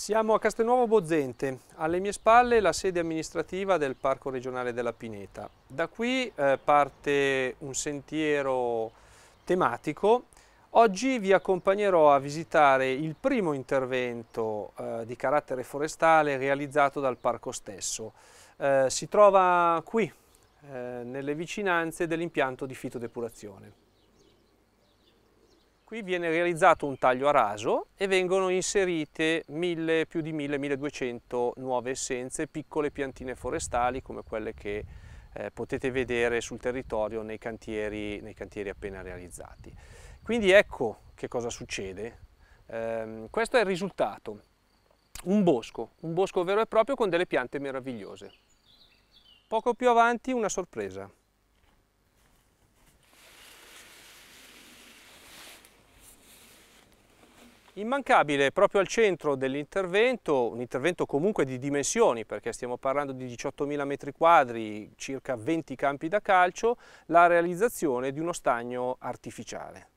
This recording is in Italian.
Siamo a Castelnuovo Bozzente, alle mie spalle la sede amministrativa del Parco regionale della Pineta. Da qui eh, parte un sentiero tematico. Oggi vi accompagnerò a visitare il primo intervento eh, di carattere forestale realizzato dal parco stesso. Eh, si trova qui, eh, nelle vicinanze dell'impianto di fitodepurazione. Qui viene realizzato un taglio a raso e vengono inserite mille, più di 1000-1200 nuove essenze, piccole piantine forestali come quelle che eh, potete vedere sul territorio nei cantieri, nei cantieri, appena realizzati. Quindi ecco che cosa succede. Ehm, questo è il risultato, un bosco, un bosco vero e proprio con delle piante meravigliose. Poco più avanti una sorpresa. Immancabile proprio al centro dell'intervento, un intervento comunque di dimensioni, perché stiamo parlando di 18.000 metri quadri, circa 20 campi da calcio, la realizzazione di uno stagno artificiale.